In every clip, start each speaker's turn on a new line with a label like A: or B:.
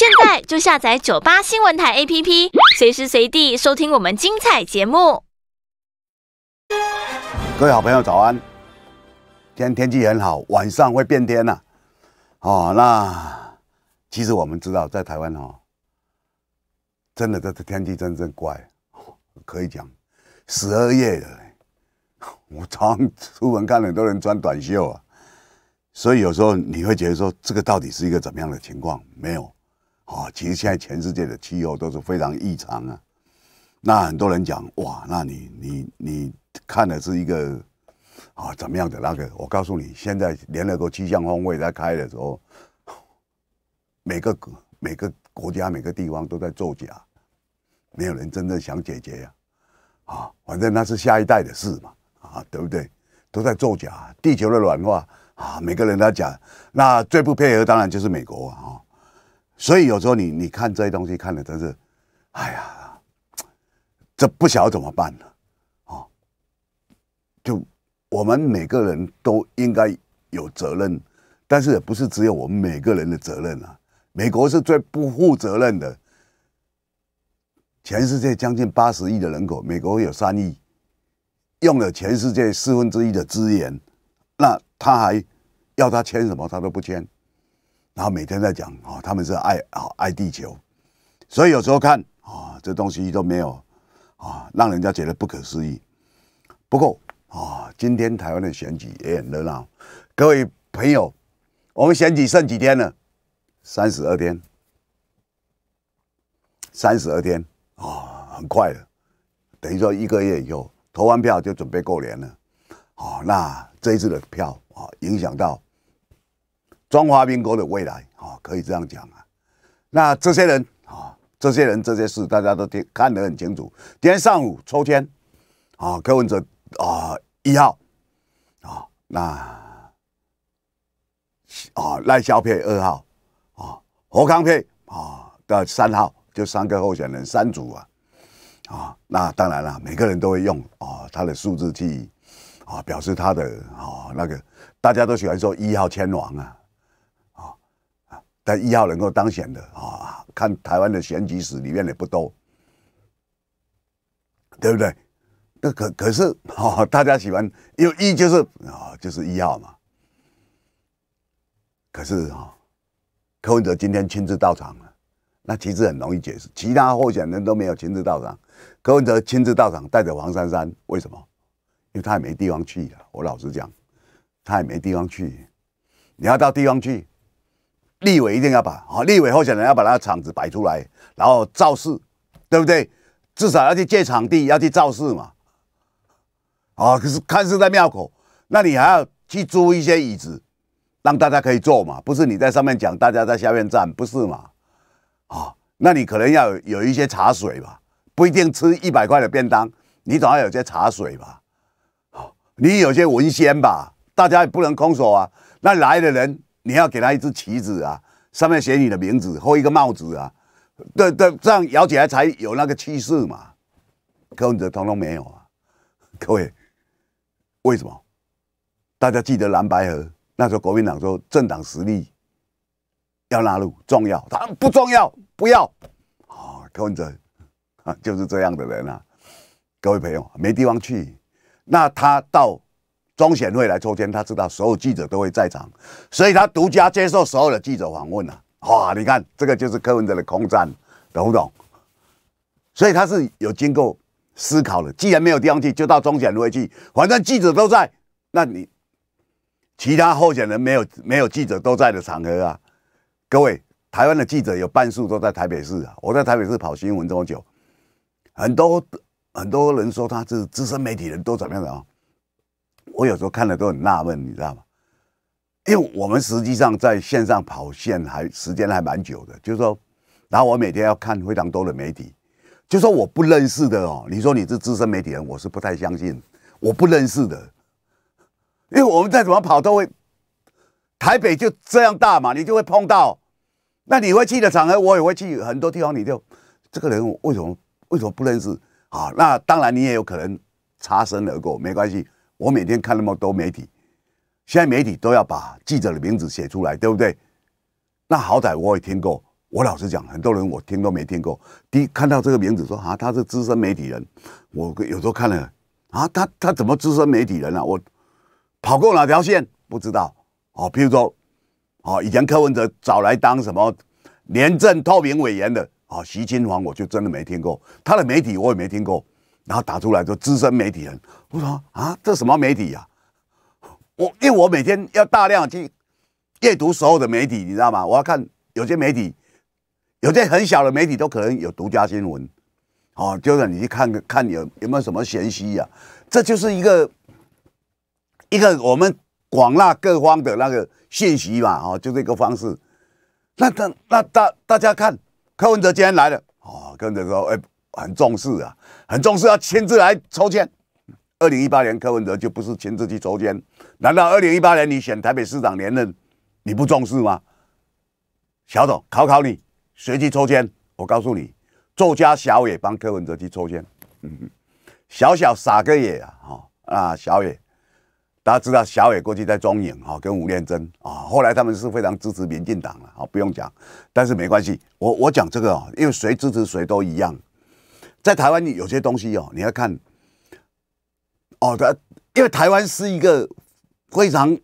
A: 现在就下载九八新闻台 APP，随时随地收听我们精彩节目。各位好朋友，早安！今天天气很好，晚上会变天呐。哦，那其实我们知道，在台湾哦，真的这天气真正怪，可以讲十二月了。我常出门看很多人穿短袖啊，所以有时候你会觉得说，这个到底是一个怎么样的情况？没有。啊，其实现在全世界的气候都是非常异常啊。那很多人讲哇，那你你你看的是一个啊怎么样的那个？我告诉你，现在联合国气象峰会在开的时候，每个每个国家每个地方都在作假，没有人真正想解决呀。啊，反正那是下一代的事嘛，啊，对不对？都在作假，地球的软化啊，每个人在讲。那最不配合当然就是美国啊。所以有时候你你看这些东西，看的真是，哎呀，这不晓得怎么办了，哦，就我们每个人都应该有责任，但是也不是只有我们每个人的责任啊。美国是最不负责任的，全世界将近八十亿的人口，美国有三亿，用了全世界四分之一的资源，那他还要他签什么，他都不签。然后每天在讲啊，他们是爱啊爱地球，所以有时候看啊，这东西都没有啊，让人家觉得不可思议。不过啊，今天台湾的选举也很热闹，各位朋友，我们选举剩几天了？三十二天，三十二天啊，很快了，等于说一个月以后投完票就准备过年了。好，那这一次的票啊，影响到。中华民国的未来，啊，可以这样讲啊。那这些人，啊，这些人，这些事，大家都看得很清楚。今天上午抽签，啊，柯文哲，啊，一号，啊，那，啊，赖小佩二号，啊，侯康佩，啊，的三号，就三个候选人三组啊，啊，那当然了，每个人都会用，啊，他的数字去啊，表示他的，啊，那个大家都喜欢说一号签王啊。但一号能够当选的啊，看台湾的选举史里面也不多，对不对？那可可是，大家喜欢，因为一就是啊，就是一号嘛。可是哈，柯文哲今天亲自到场了，那其实很容易解释，其他候选人都没有亲自到场，柯文哲亲自到场带着黄珊珊，为什么？因为他也没地方去啊。我老实讲，他也没地方去。你要到地方去。立委一定要把啊，立委候选人要把那个场子摆出来，然后造势，对不对？至少要去借场地，要去造势嘛。啊，可是看是在庙口，那你还要去租一些椅子，让大家可以坐嘛。不是你在上面讲，大家在下面站，不是嘛？啊，那你可能要有一些茶水吧，不一定吃一百块的便当，你总要有些茶水吧？啊，你有些文仙吧，大家也不能空手啊。那来的人。你要给他一支旗子啊，上面写你的名字，或一个帽子啊，对对，这样摇起来才有那个气势嘛。柯文哲通通没有啊，各位，为什么？大家记得蓝白河那时候，国民党说政党实力要纳入重要，他不重要，不要啊。柯文哲啊，就是这样的人啊。各位朋友没地方去，那他到。中选会来抽签，他知道所有记者都会在场，所以他独家接受所有的记者访问啊！哇，你看这个就是柯文哲的空战，懂不懂？所以他是有经过思考的。既然没有地方去，就到中选会去，反正记者都在。那你其他候选人没有没有记者都在的场合啊？各位，台湾的记者有半数都在台北市啊！我在台北市跑新闻这么久，很多很多人说他是资深媒体人，都怎么样的啊？我有时候看了都很纳闷，你知道吗？因为我们实际上在线上跑线还时间还蛮久的，就是说，然后我每天要看非常多的媒体，就说我不认识的哦。你说你是资深媒体人，我是不太相信，我不认识的。因为我们再怎么跑都会，台北就这样大嘛，你就会碰到。那你会去的场合，我也会去很多地方。你就这个人为什么为什么不认识啊？那当然你也有可能擦身而过，没关系。我每天看那么多媒体，现在媒体都要把记者的名字写出来，对不对？那好歹我也听过。我老实讲，很多人我听都没听过。第一看到这个名字说啊，他是资深媒体人，我有时候看了啊，他他怎么资深媒体人啊？我跑过哪条线不知道哦。譬如说，哦，以前柯文哲找来当什么廉政透明委员的哦，徐金煌我就真的没听过他的媒体，我也没听过。然后打出来就资深媒体人，我说啊，这什么媒体呀？我因为我每天要大量去阅读所有的媒体，你知道吗？我要看有些媒体，有些很小的媒体都可能有独家新闻，哦，就是你去看看有有没有什么玄机啊？这就是一个一个我们广纳各方的那个信息嘛，哦，就这个方式。那那那大大家看，柯文哲今天来了，哦，柯文哲说，哎。很重视啊，很重视，要亲自来抽签。二零一八年柯文哲就不是亲自去抽签，难道二零一八年你选台北市长连任你不重视吗？小董考考你，谁去抽签，我告诉你，作家小野帮柯文哲去抽签，嗯小小傻个野啊！哈啊，小野，大家知道小野过去在中影啊，跟吴念真啊，后来他们是非常支持民进党的哦、不用讲。但是没关系，我我讲这个啊，因为谁支持谁都一样。在台湾有些东西哦，你要看哦，他，因为台湾是一个非常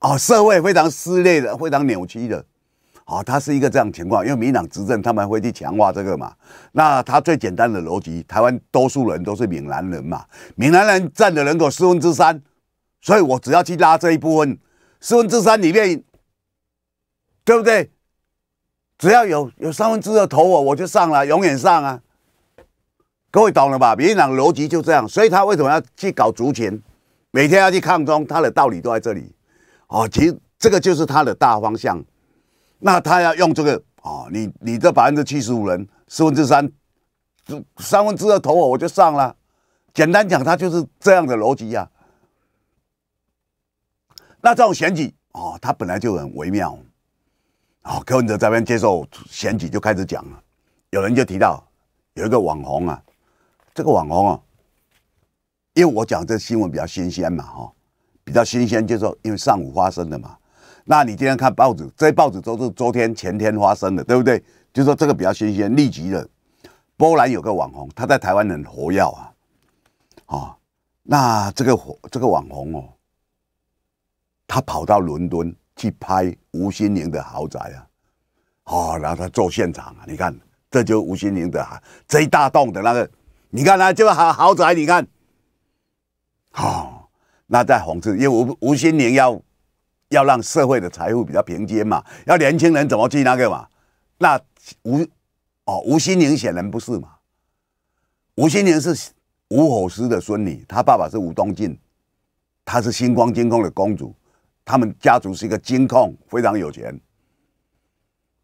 A: 哦社会非常撕裂的、非常扭曲的，哦，它是一个这样情况。因为民党执政他们会去强化这个嘛。那他最简单的逻辑，台湾多数人都是闽南人嘛，闽南人占的人口四分之三，所以我只要去拉这一部分四分之三里面，对不对？只要有有三分之二投我，我就上了，永远上啊。各位懂了吧？民进党逻辑就这样，所以他为什么要去搞族群，每天要去抗中，他的道理都在这里。哦，其实这个就是他的大方向。那他要用这个哦，你你这百分之七十五人，四分之三，三分之二投我，我就上了。简单讲，他就是这样的逻辑呀。那这种选举哦，他本来就很微妙。哦，柯文哲这边接受选举就开始讲了，有人就提到有一个网红啊。这个网红啊，因为我讲这新闻比较新鲜嘛，哈，比较新鲜，就说因为上午发生的嘛。那你今天看报纸，这报纸都是昨天、前天发生的，对不对？就说这个比较新鲜、立即的。波兰有个网红，他在台湾很活跃啊，啊，那这个这个网红哦，他跑到伦敦去拍吴心凌的豪宅啊，哦，然后他做现场啊，你看，这就吴心凌的这一大栋的那个。你看他、这个豪豪宅，你看，哦，那在讽刺，因为吴吴心凌要要让社会的财富比较平均嘛，要年轻人怎么去那个嘛？那吴哦，吴心凌显然不是嘛。吴心凌是吴火师的孙女，她爸爸是吴东进，她是星光金控的公主，他们家族是一个金控，非常有钱，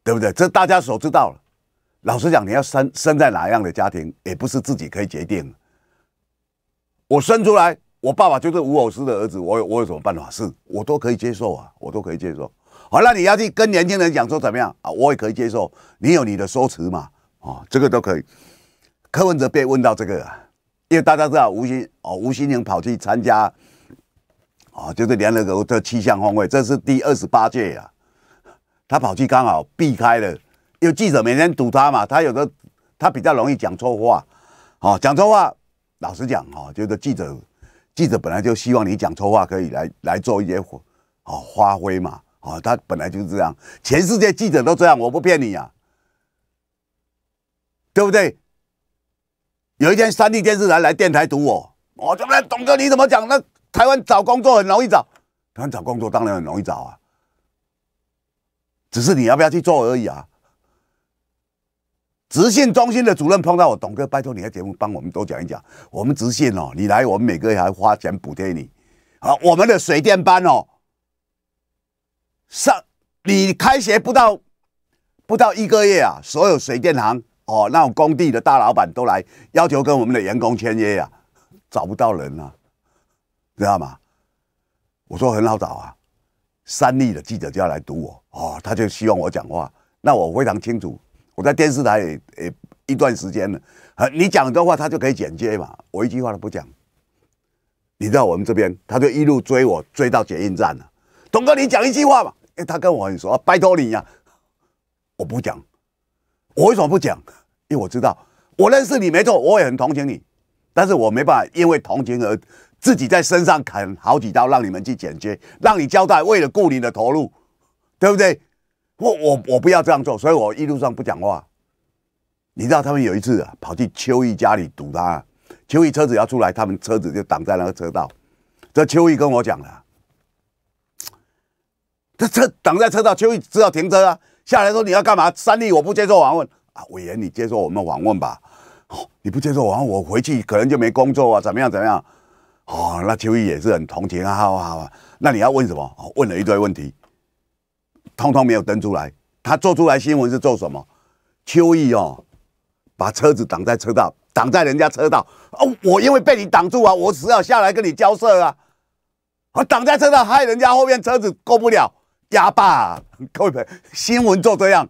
A: 对不对？这大家所知道了。老实讲，你要生生在哪样的家庭，也不是自己可以决定。我生出来，我爸爸就是吴老师的儿子，我有我有什么办法？是，我都可以接受啊，我都可以接受。好，那你要去跟年轻人讲说怎么样啊？我也可以接受，你有你的说辞嘛？啊，这个都可以。柯文哲被问到这个，因为大家知道吴新哦，吴新莹跑去参加，啊，就是联合国的气象峰会，这是第二十八届呀。他跑去刚好避开了。有记者每天堵他嘛？他有的，他比较容易讲错话，哦，讲错话。老实讲，哦，就是记者，记者本来就希望你讲错话可以来来做一些哦，发挥嘛，哦，他本来就是这样，全世界记者都这样，我不骗你呀，对不对？有一天三立电视台来电台堵我，我这边董哥你怎么讲？那台湾找工作很容易找，台湾找工作当然很容易找啊，只是你要不要去做而已啊。直信中心的主任碰到我，董哥，拜托你的节目帮我们多讲一讲。我们直信哦，你来，我们每个月还花钱补贴你。好，我们的水电班哦，上你开学不到不到一个月啊，所有水电行哦，那种工地的大老板都来要求跟我们的员工签约呀，找不到人啊，知道吗？我说很好找啊，三立的记者就要来堵我哦，他就希望我讲话。那我非常清楚。我在电视台也也一段时间了，啊，你讲的话他就可以剪接嘛。我一句话都不讲，你知道我们这边他就一路追我，追到检验站了。董哥，你讲一句话嘛？哎，他跟我很熟，啊，拜托你呀，我不讲，我为什么不讲？因为我知道我认识你没错，我也很同情你，但是我没办法，因为同情而自己在身上砍好几刀，让你们去剪接，让你交代，为了顾你的投入，对不对？我我我不要这样做，所以我一路上不讲话。你知道他们有一次啊，跑去秋毅家里堵他，秋毅车子要出来，他们车子就挡在那个车道。这秋毅跟我讲了，这车挡在车道，秋意只好停车啊。下来说你要干嘛？三立我不接受访问啊，委员你接受我们访问吧。哦，你不接受访问，我回去可能就没工作啊，怎么样怎么样？哦，那秋意也是很同情啊，好好好，那你要问什么？问了一堆问题。通通没有登出来，他做出来新闻是做什么？邱毅哦，把车子挡在车道，挡在人家车道哦，我因为被你挡住啊，我只好下来跟你交涉啊，我挡在车道害人家后面车子过不了，哑巴！各位朋友，新闻就这样。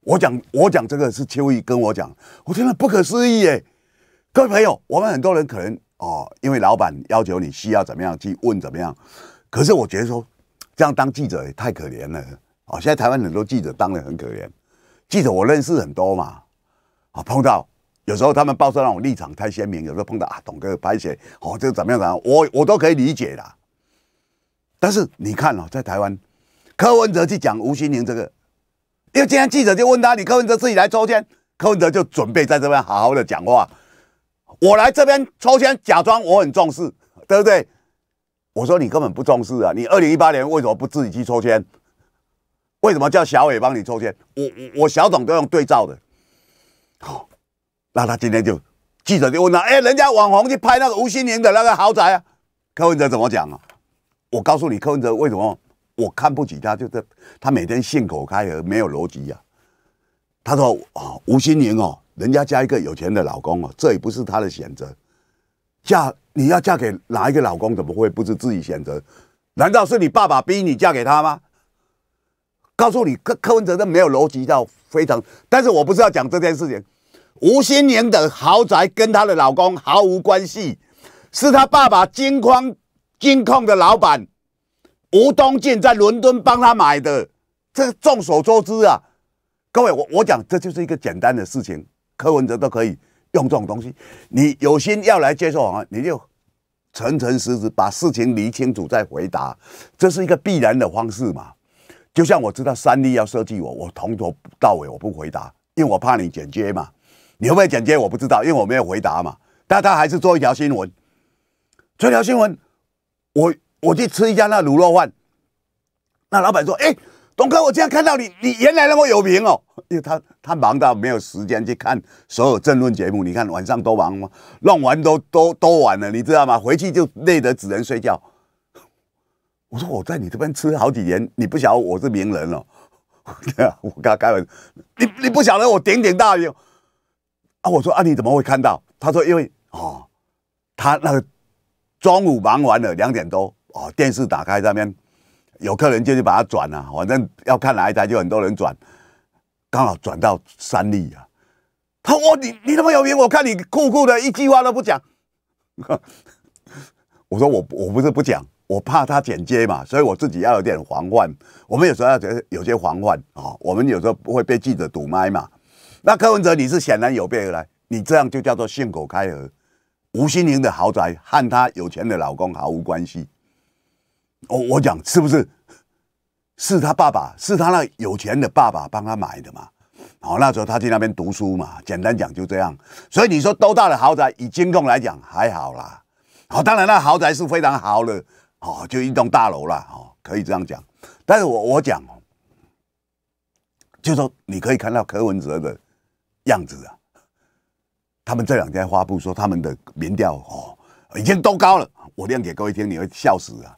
A: 我讲我讲这个是邱毅跟我讲，我真的不可思议耶！各位朋友，我们很多人可能哦，因为老板要求你需要怎么样去问怎么样，可是我觉得说。这样当记者也太可怜了啊！现在台湾很多记者当的很可怜，记者我认识很多嘛，啊碰到有时候他们报社让我立场太鲜明，有时候碰到啊董哥拍写，哦这个怎么样怎么样，我我都可以理解啦。但是你看哦，在台湾柯文哲去讲吴新宁这个，因为今天记者就问他，你柯文哲自己来抽签，柯文哲就准备在这边好好的讲话，我来这边抽签，假装我很重视，对不对？我说你根本不重视啊！你二零一八年为什么不自己去抽签？为什么叫小伟帮你抽签？我我小董都用对照的。好，那他今天就记者就问他：哎，人家网红去拍那个吴心凌的那个豪宅啊，柯文哲怎么讲啊？我告诉你，柯文哲为什么我看不起他？就是他每天信口开河，没有逻辑呀。他说啊，吴心凌哦，人家嫁一个有钱的老公哦，这也不是他的选择，嫁。你要嫁给哪一个老公？怎么会不是自己选择？难道是你爸爸逼你嫁给他吗？告诉你，柯柯文哲都没有逻辑到非常。但是我不是要讲这件事情。吴新年的豪宅跟她的老公毫无关系，是她爸爸金矿金矿的老板吴东进在伦敦帮他买的。这众所周知啊。各位，我我讲，这就是一个简单的事情，柯文哲都可以。用这种东西，你有心要来接受啊，你就诚诚实实把事情理清楚再回答，这是一个必然的方式嘛。就像我知道三立要设计我，我从头到尾我不回答，因为我怕你剪接嘛。你会不会剪接我不知道，因为我没有回答嘛。但他还是做一条新闻，这条新闻我我去吃一家那卤肉饭，那老板说，哎。董哥，我今天看到你，你原来那么有名哦！因为他他忙到没有时间去看所有政论节目，你看晚上都忙吗？弄完都都都晚了，你知道吗？回去就累得只能睡觉。我说我在你这边吃了好几年，你不晓得我是名人啊，我跟他开玩笑，你你不晓得我点点大名啊？我说啊，你怎么会看到？他说因为哦，他那个中午忙完了两点多哦，电视打开上面。有客人就去把它转啊，反正要看哪一台，就很多人转，刚好转到三立啊。他说：“你你那么有名？我看你酷酷的，一句话都不讲。”我说：“我我不是不讲，我怕他剪接嘛，所以我自己要有点防范。我们有时候要觉得有些防范啊，我们有时候不会被记者堵麦嘛。那柯文哲，你是显然有备而来，你这样就叫做信口开河。吴心凌的豪宅和她有钱的老公毫无关系。”我我讲是不是？是他爸爸，是他那有钱的爸爸帮他买的嘛。好，那时候他去那边读书嘛，简单讲就这样。所以你说都大的豪宅，以监控来讲还好啦。好，当然那豪宅是非常豪的哦，就一栋大楼啦哦，可以这样讲。但是我我讲哦，就说你可以看到柯文哲的样子啊。他们这两天发布说他们的民调哦已经都高了，我念给各位听，你会笑死啊。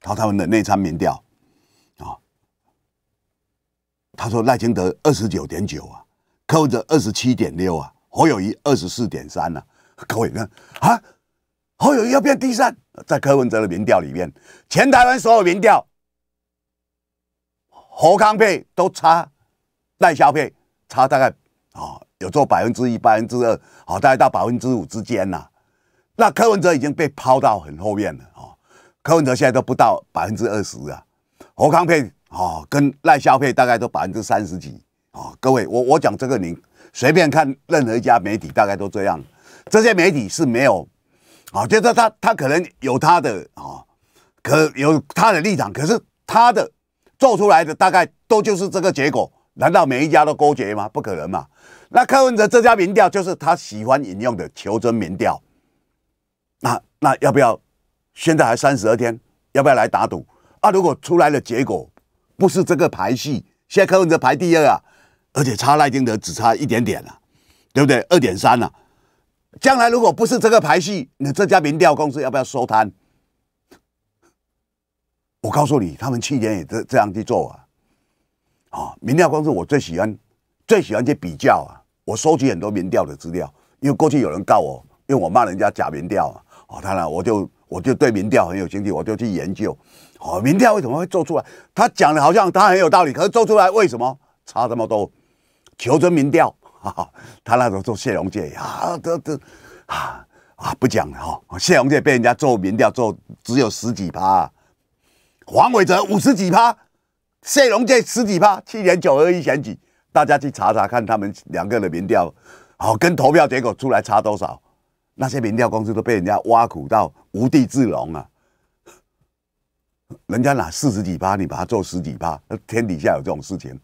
A: 他他们的内参民调，啊，他说赖清德二十九点九啊，柯文哲二十七点六啊，侯友谊二十四点三啊，各位呢啊，侯友谊要变第三，在柯文哲的民调里面，全台湾所有民调，侯康佩都差，赖孝佩差大概啊有做百分之一、百分之二，好大概到百分之五之间呐。那柯文哲已经被抛到很后面了啊。柯文哲现在都不到百分之二十啊，侯康佩哦跟赖萧佩大概都百分之三十几啊。各位，我我讲这个，您随便看任何一家媒体，大概都这样。这些媒体是没有啊，就是他他可能有他的啊，可有他的立场，可是他的做出来的大概都就是这个结果。难道每一家都勾结吗？不可能嘛。那柯文哲这家民调就是他喜欢引用的求真民调。那那要不要？现在还三十二天，要不要来打赌啊？如果出来的结果不是这个排序，在科文哲排第二啊，而且差赖金德只差一点点了，对不对？二点三了。将来如果不是这个排序，你这家民调公司要不要收摊？我告诉你，他们去年也这这样去做啊。啊，民调公司我最喜欢最喜欢去比较啊。我收集很多民调的资料，因为过去有人告我，因为我骂人家假民调啊。哦，当然我就。我就对民调很有兴趣，我就去研究，哦，民调为什么会做出来？他讲的好像他很有道理，可是做出来为什么差这么多？求真民调，他那候做谢龙介啊，这这，啊啊不讲了哈，谢龙介被人家做民调做只有十几趴，黄伟哲五十几趴，谢龙介十几趴，七年九二一选举，大家去查查看他们两个的民调，好跟投票结果出来差多少？那些民调公司都被人家挖苦到。无地自容啊！人家拿四十几趴，你把它做十几趴，天底下有这种事情？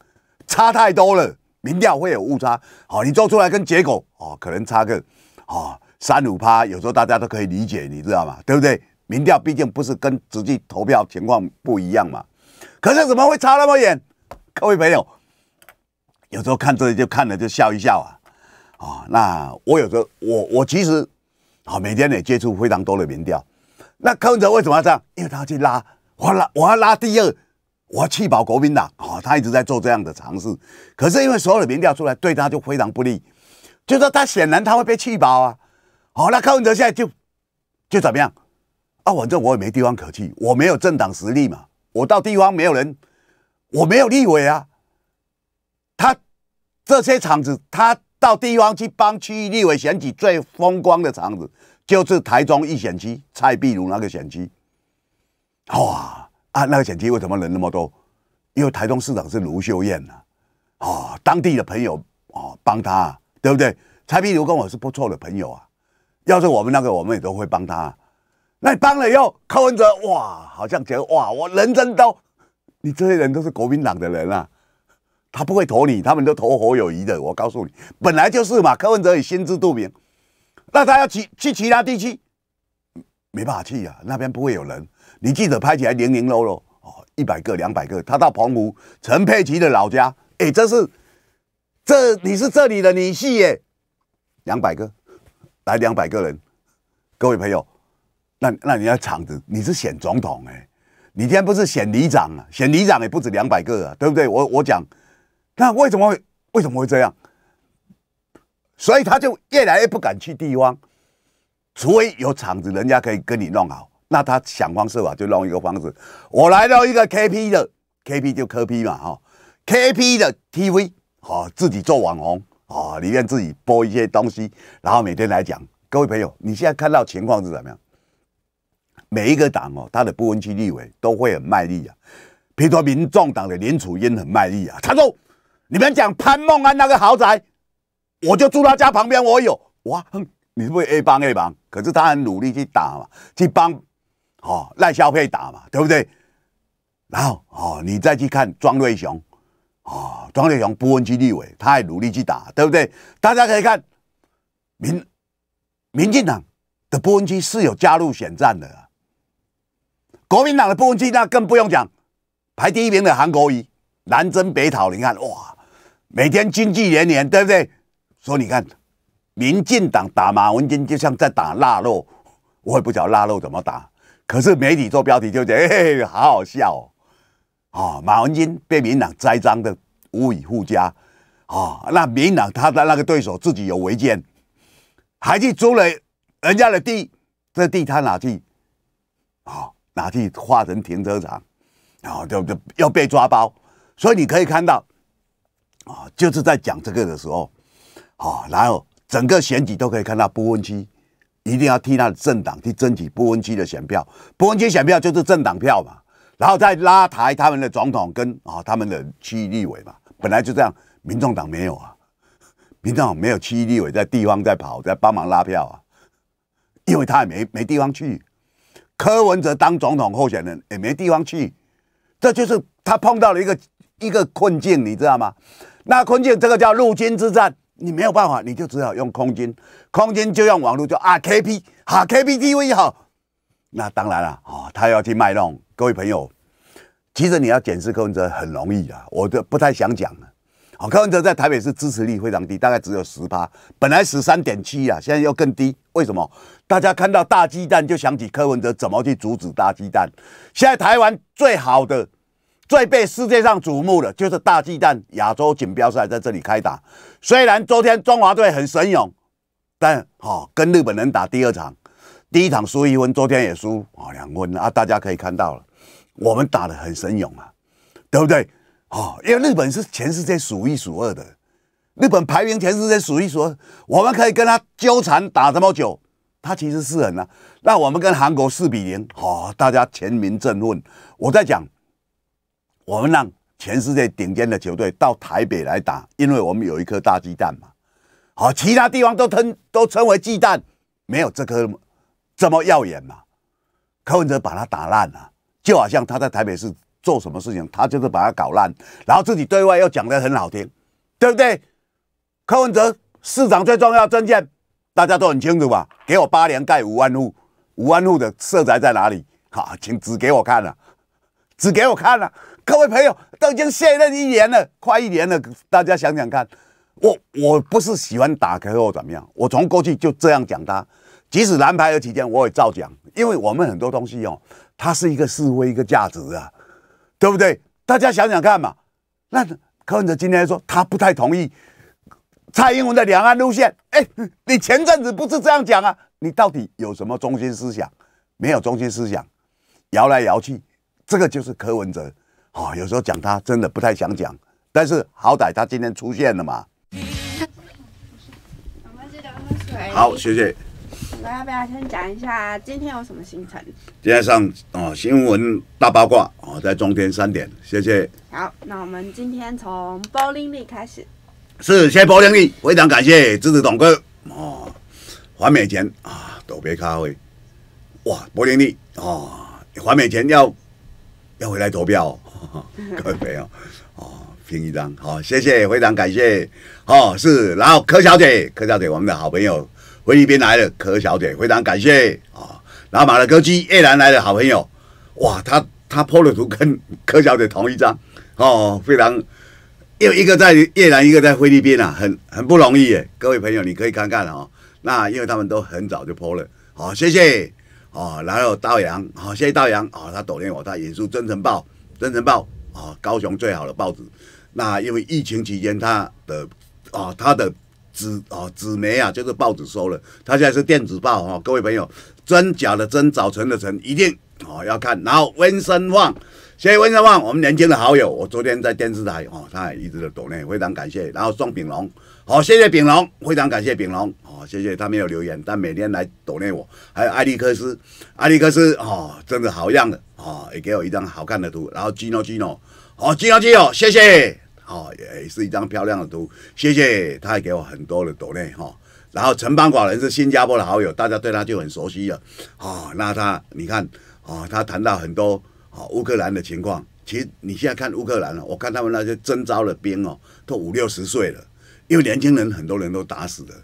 A: 差太多了！民调会有误差，好，你做出来跟结果哦，可能差个啊三五趴，有时候大家都可以理解，你知道吗？对不对？民调毕竟不是跟实际投票情况不一样嘛。可是怎么会差那么远？各位朋友，有时候看这里就看了就笑一笑啊！啊，那我有时候我我其实。好，每天也接触非常多的民调，那柯文哲为什么要这样？因为他要去拉，我拉，我要拉第二，我要气保国民党哦，他一直在做这样的尝试，可是因为所有的民调出来，对他就非常不利，就说他显然他会被气保啊！好，那柯文哲现在就就怎么样？啊，反正我也没地方可去，我没有政党实力嘛，我到地方没有人，我没有立委啊，他这些场子他。到地方去帮区域立委选举最风光的场子，就是台中一选区蔡壁如那个选区，哇啊那个选区为什么人那么多？因为台中市长是卢秀燕呐，啊，当地的朋友啊帮他，对不对？蔡壁如跟我是不错的朋友啊，要是我们那个我们也都会帮他，那你帮了以后，柯文哲，哇，好像觉得哇我人真都你这些人都是国民党的人啊。他不会投你，他们都投侯友谊的。我告诉你，本来就是嘛。柯文哲也心知肚明。那他要去去其他地区，没办法去啊。那边不会有人。你记者拍起来零零落落哦，一百个、两百个。他到澎湖陈佩琪的老家，哎，这是这你是这里的女婿耶，两百个，来两百个人。各位朋友，那那你要场子，你是选总统哎，你今天不是选里长啊？选里长也不止两百个啊，对不对？我我讲。那为什么会为什么会这样？所以他就越来越不敢去地方，除非有厂子，人家可以跟你弄好。那他想方设法就弄一个方式。我来到一个 K P 的 K P 就科 P 嘛哈，K P 的 T V 哦，自己做网红啊，里面自己播一些东西，然后每天来讲。各位朋友，你现在看到情况是怎么样？每一个党哦，他的不分区立委都会很卖力啊。比如说民众党的林楚英很卖力啊，他说。你们讲潘孟安那个豪宅，我就住他家旁边，我有哇！哼，你是不是 A 帮 A 帮？可是他很努力去打嘛，去帮哦赖小佩打嘛，对不对？然后哦，你再去看庄瑞雄哦，庄瑞雄不分区立委，他也努力去打，对不对？大家可以看民民进党的不分区是有加入选战的，国民党的不分区那更不用讲，排第一名的韩国瑜南征北讨，你看哇！每天经济连连，对不对？所以你看，民进党打马文军就像在打腊肉，我也不晓得腊肉怎么打。可是媒体做标题就觉得，哎，好好笑哦！啊，马文军被民党栽赃的无以复加啊！那民党他的那个对手自己有违建，还去租了人家的地，这地他拿去啊？拿去化成停车场？然后就就要被抓包。所以你可以看到。啊，就是在讲这个的时候，好，然后整个选举都可以看到不分区，一定要替他的政党去争取不分区的选票，不分区选票就是政党票嘛，然后再拉抬他们的总统跟啊他们的区立委嘛，本来就这样，民众党没有啊，民众党没有区立委在地方在跑在帮忙拉票啊，因为他也没没地方去，柯文哲当总统候选人也没地方去，这就是他碰到了一个一个困境，你知道吗？那空军这个叫陆军之战，你没有办法，你就只好用空军。空军就用网络，叫 RKP，好 KPTV 好。那当然了啊，他要去卖弄。各位朋友，其实你要检视柯文哲很容易啊，我都不太想讲了。好，柯文哲在台北市支持率非常低，大概只有十八，本来十三点七啊，现在又更低。为什么？大家看到大鸡蛋就想起柯文哲怎么去阻止大鸡蛋。现在台湾最好的。最被世界上瞩目的就是大忌蛋亚洲锦标赛在这里开打。虽然昨天中华队很神勇，但好跟日本人打第二场，第一场输一分，昨天也输啊两分啊。大家可以看到了，我们打的很神勇啊，对不对？哦，因为日本是全世界数一数二的，日本排名全世界数一数二，我们可以跟他纠缠打这么久，他其实是很啊。那我们跟韩国四比零，好，大家全民振奋。我在讲。我们让全世界顶尖的球队到台北来打，因为我们有一颗大鸡蛋嘛。好，其他地方都称都称为鸡蛋，没有这颗这么耀眼嘛。柯文哲把它打烂了，就好像他在台北市做什么事情，他就是把它搞烂，然后自己对外又讲得很好听，对不对？柯文哲市长最重要的证件，大家都很清楚吧？给我八年盖五万户，五万户的色彩在哪里？好，请指给我看了，指给我看了。各位朋友都已经卸任一年了，快一年了。大家想想看，我我不是喜欢打开或怎么样，我从过去就这样讲他，即使蓝牌的期间我也照讲，因为我们很多东西哦，它是一个示威，一个价值啊，对不对？大家想想看嘛。那柯文哲今天说他不太同意蔡英文的两岸路线，哎，你前阵子不是这样讲啊？你到底有什么中心思想？没有中心思想，摇来摇去，这个就是柯文哲。哦，有时候讲他真的不太想讲，但是好歹他今天出现了嘛。好，谢谢。我要不要先讲一下今天有什么行程？今天上啊新闻大八卦啊，在中天三点。谢谢。好，那我们今天从柏林利开始。是，先柏林利，非常感谢支持董哥哦，还美钱啊，豆杯咖啡，哇，柏林利哦，还美钱要要回来投票。各位朋友，哦，拼一张，好，谢谢，非常感谢，哦，是，然后柯小姐，柯小姐，我们的好朋友，菲律宾来了，柯小姐，非常感谢，啊，然后马来西基越南来了，好朋友，哇，他他 PO 了图跟柯小姐同一张，哦，非常，又一个在越南，一个在菲律宾啊，很很不容易，哎，各位朋友，你可以看看，哦，那因为他们都很早就 PO 了，好，谢谢，哦，然后道阳，好，谢谢道阳，哦，他抖音我，他演出真诚报。真人报啊，高雄最好的报纸。那因为疫情期间，他的啊，他的纸啊纸媒啊，就是报纸收了。他现在是电子报啊，各位朋友，真假的真，早晨的晨，一定哦要看。然后温生旺，谢谢温生旺，我们年轻的好友。我昨天在电视台哦，他也一直的抖内，非常感谢。然后宋炳龙，好，谢谢炳龙，非常感谢炳龙。哦，谢谢他没有留言，但每天来抖内我。还有艾利克斯，艾利克斯哦，真的好样的。啊，也给我一张好看的图，然后 Gino Gino，好 Gino Gino，谢谢，好也是一张漂亮的图，谢谢，他还给我很多的朵内哈，然后城邦寡人是新加坡的好友，大家对他就很熟悉了，啊，那他你看啊，他谈到很多哦乌克兰的情况，其实你现在看乌克兰了，我看他们那些征召的兵哦，都五六十岁了，因为年轻人很多人都打死了，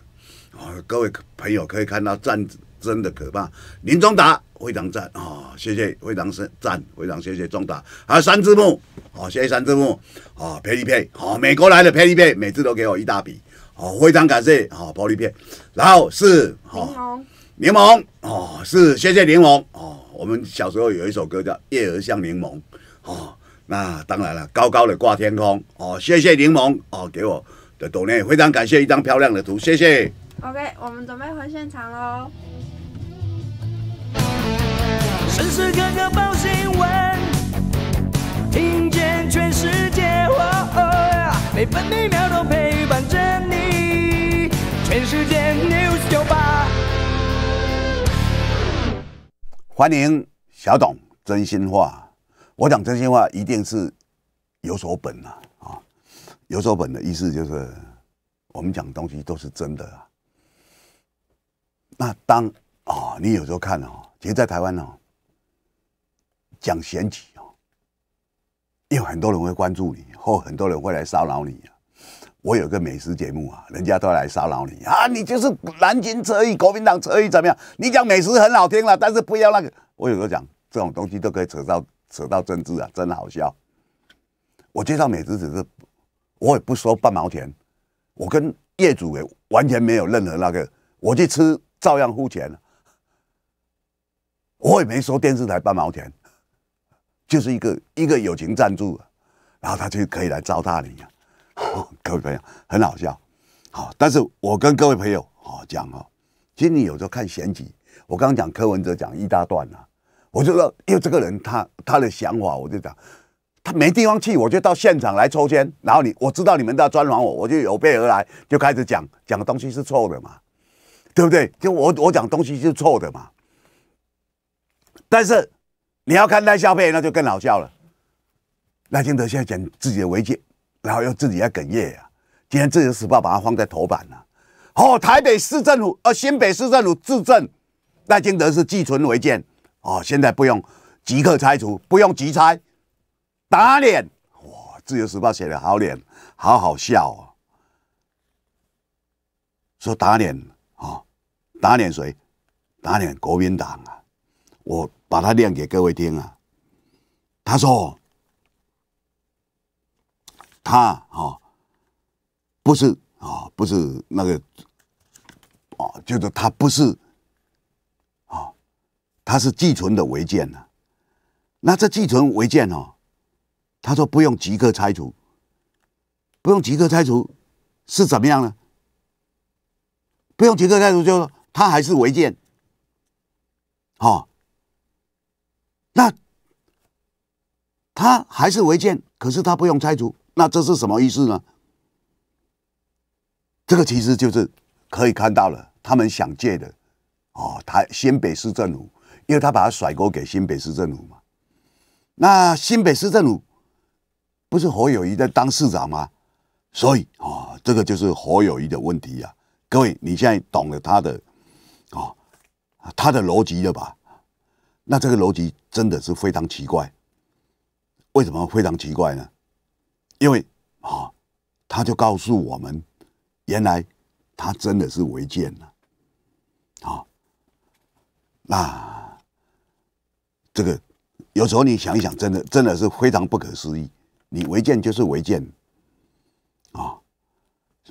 A: 啊，各位朋友可以看到战。真的可怕，林中达非常赞啊，谢谢非常赞，非常谢谢中达，还有三字幕，好谢谢三字幕，好佩利佩，好美国来的佩利佩，每次都给我一大笔，好非常感谢，好玻利佩，然后是柠檬，柠檬哦是谢谢柠檬哦，我们小时候有一首歌叫叶儿像柠檬，哦那当然了，高高的挂天空，哦谢谢柠檬哦给我的抖年，非常感谢一张漂亮的图，谢谢。OK，我们准备回现场喽。全刻刻报新闻，听见全世界，每分每秒都陪伴着你。全世界 News 就吧，欢迎小董，真心话，我讲真心话一定是有所本呐啊，有所本的意思就是我们讲东西都是真的啊。那当啊，你有时候看哦，其实，在台湾哦，讲选举哦，有很多人会关注你，或很多人会来骚扰你。我有个美食节目啊，人家都来骚扰你啊，你就是南京车意、国民党车意怎么样？你讲美食很好听了，但是不要那个。我有时候讲这种东西都可以扯到扯到政治啊，真好笑。我介绍美食只是我也不收半毛钱，我跟业主也完全没有任何那个，我去吃照样付钱，我也没收电视台半毛钱。就是一个一个友情赞助，然后他就可以来糟蹋你啊，各位朋友，很好笑。好，但是我跟各位朋友哦讲哦，其实你有时候看选举，我刚刚讲柯文哲讲一大段呐，我就说，因为这个人他他的想法，我就讲他没地方去，我就到现场来抽签，然后你我知道你们都要专访我，我就有备而来，就开始讲讲的东西是错的嘛，对不对？就我我讲东西是错的嘛，但是。你要看赖消费，那就更好笑了。赖清德现在讲自己的违建，然后又自己在哽咽啊。今天自由时报把它放在头版了。哦，台北市政府呃，新北市政府自证，赖清德是寄存违建哦，现在不用即刻拆除，不用急拆，打脸哇！自由时报写的好脸，好好笑哦。说打脸啊，打脸谁？打脸国民党啊。我把它念给各位听啊！他说：“他哈不是啊，不是那个哦，就是他不是啊，他是寄存的违建呢。那这寄存违建哦，他说不用即刻拆除，不用即刻拆除是怎么样呢？不用即刻拆除，就说他还是违建，好。”那他还是违建，可是他不用拆除，那这是什么意思呢？这个其实就是可以看到了，他们想借的哦，台新北市政府，因为他把他甩锅给新北市政府嘛。那新北市政府不是侯友谊在当市长吗？所以啊，这个就是侯友谊的问题呀。各位，你现在懂了他的哦，他的逻辑了吧？那这个逻辑真的是非常奇怪，为什么非常奇怪呢？因为啊，他就告诉我们，原来他真的是违建了，啊。那这个有时候你想一想，真的真的是非常不可思议。你违建就是违建，啊，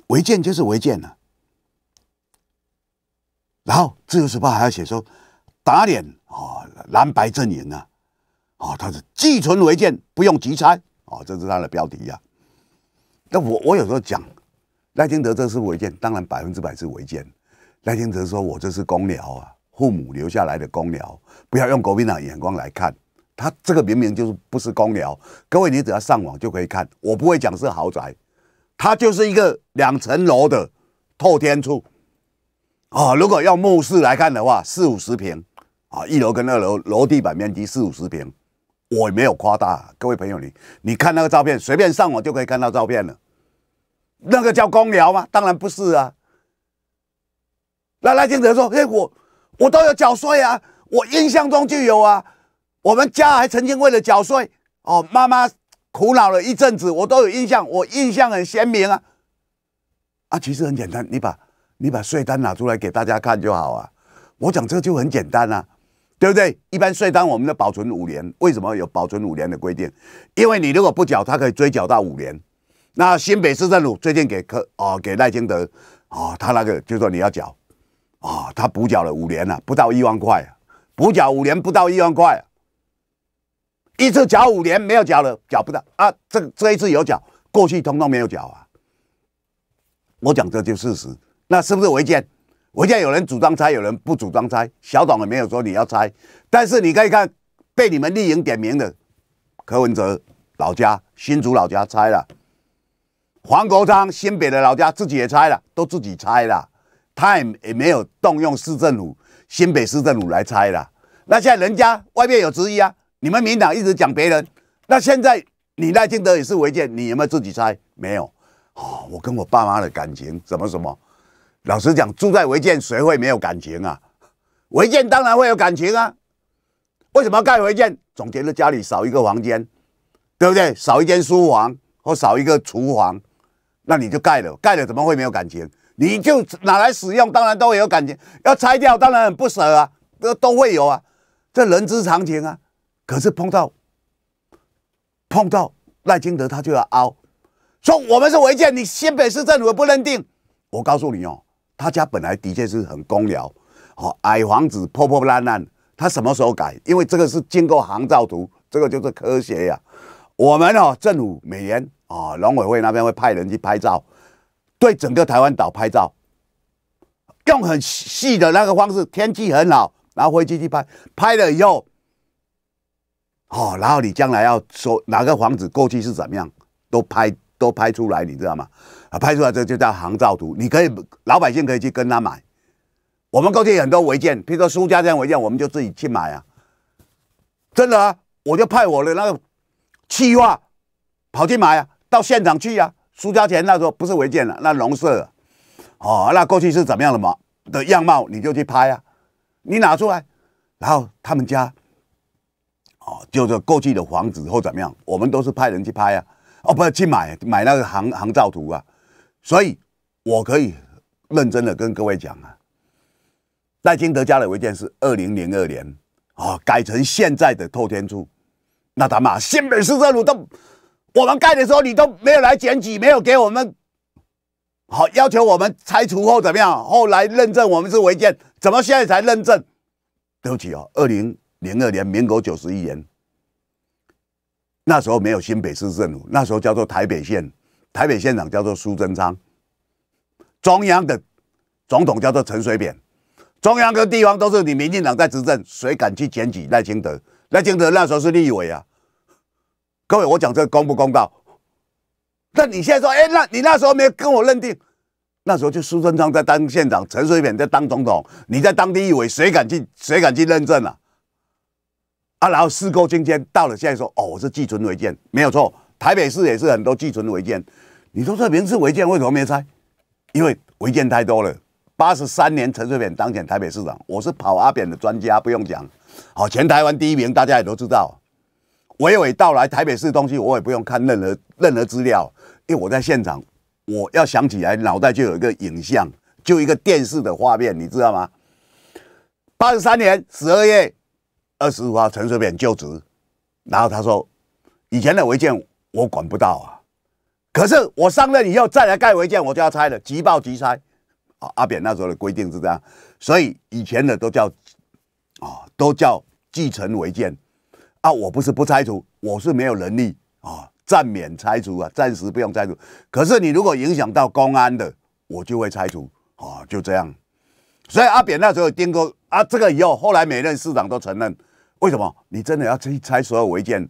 A: 违建就是违建了。然后自由时报还要写说打脸。啊，蓝白阵营呐，啊，他是寄存违建，不用急拆，哦，这是他的标题呀。那我我有时候讲赖清德这是违建，当然百分之百是违建。赖清德说我这是公聊啊，父母留下来的公聊，不要用国民党眼光来看，他这个明明就是不是公聊，各位，你只要上网就可以看，我不会讲是豪宅，它就是一个两层楼的透天处，啊，如果用目视来看的话，四五十平。啊，一楼跟二楼楼地板面积四五十平，我没有夸大。各位朋友，你你看那个照片，随便上网就可以看到照片了。那个叫公聊吗？当然不是啊。那赖清德说：“嘿，我我都有缴税啊，我印象中就有啊。我们家还曾经为了缴税，哦，妈妈苦恼了一阵子，我都有印象，我印象很鲜明啊。”啊，其实很简单，你把你把税单拿出来给大家看就好啊。我讲这就很简单啊。对不对？一般税单我们都保存五年，为什么有保存五年的规定？因为你如果不缴，他可以追缴到五年。那新北市政府最近给科哦给赖清德哦，他那个就说你要缴哦，他补缴了五年了，不到一万块，补缴五年不到一万块，一次缴五年没有缴了，缴不到啊。这这一次有缴，过去通通没有缴啊。我讲这就事实，那是不是违建？我现在有人主张拆，有人不主张拆。小董也没有说你要拆，但是你可以看，被你们立盈点名的柯文哲老家新竹老家拆了，黄国昌新北的老家自己也拆了，都自己拆了，他也没有动用市政府、新北市政府来拆了。那现在人家外面有质疑啊，你们民党一直讲别人，那现在你赖清德也是违建，你有没有自己拆？没有。哦，我跟我爸妈的感情怎么什么？老实讲，住在违建，谁会没有感情啊？违建当然会有感情啊。为什么要盖违建，总觉得家里少一个房间，对不对？少一间书房或少一个厨房，那你就盖了，盖了怎么会没有感情？你就拿来使用，当然都会有感情。要拆掉，当然很不舍啊，都都会有啊，这人之常情啊。可是碰到碰到赖清德，他就要凹，说我们是违建，你新北市政府不认定，我告诉你哦。他家本来的确是很公凉，哦，矮房子破破烂烂。他什么时候改？因为这个是经过航照图，这个就是科学呀。我们哦，政府每年啊，农委会那边会派人去拍照，对整个台湾岛拍照，用很细的那个方式，天气很好，后飞机去拍，拍了以后，哦，然后你将来要说哪个房子过去是怎么样，都拍都拍出来，你知道吗？啊，拍出来这就叫航照图。你可以老百姓可以去跟他买。我们过去很多违建，譬如说苏家这样违建，我们就自己去买啊。真的啊，我就派我的那个企划跑去买啊，到现场去啊。苏家前那时候不是违建了，那农舍，哦，那过去是怎么样了嘛的样貌，你就去拍啊，你拿出来，然后他们家，哦，就是过去的房子或怎么样，我们都是派人去拍啊。哦，不是去买买那个航航照图啊。所以，我可以认真的跟各位讲啊，赖清德加的违建是二零零二年啊，改成现在的透天厝，那他妈新北市政府都，我们盖的时候你都没有来检举，没有给我们好要求我们拆除后怎么样？后来认证我们是违建，怎么现在才认证？对不起啊，二零零二年民国九十一年，那时候没有新北市政府，那时候叫做台北县。台北县长叫做苏贞昌，中央的总统叫做陈水扁，中央跟地方都是你民进党在执政，谁敢去检举赖清德？赖清德那时候是立委啊。各位，我讲这公不公道？那你现在说，哎，那你那时候没有跟我认定，那时候就苏贞昌在当县长，陈水扁在当总统，你在当地立委，谁敢去谁敢去认证啊？啊，然后事过今天到了现在说，哦，是寄存违建，没有错。台北市也是很多寄存违建，你说这名字违建为什么没拆？因为违建太多了。八十三年陈水扁当选台北市长，我是跑阿扁的专家，不用讲。好，前台湾第一名大家也都知道。娓娓道来，台北市东西我也不用看任何任何资料，因为我在现场，我要想起来脑袋就有一个影像，就一个电视的画面，你知道吗？八十三年十二月二十五号陈水扁就职，然后他说以前的违建。我管不到啊，可是我上任以后再来盖违建，我就要拆了，即报即拆啊！阿扁那时候的规定是这样，所以以前的都叫啊，都叫继承违建啊！我不是不拆除，我是没有能力啊，暂免拆除啊，暂时不用拆除。可是你如果影响到公安的，我就会拆除啊，就这样。所以阿扁那时候订过啊，这个以后后来每任市长都承认，为什么？你真的要去拆所有违建？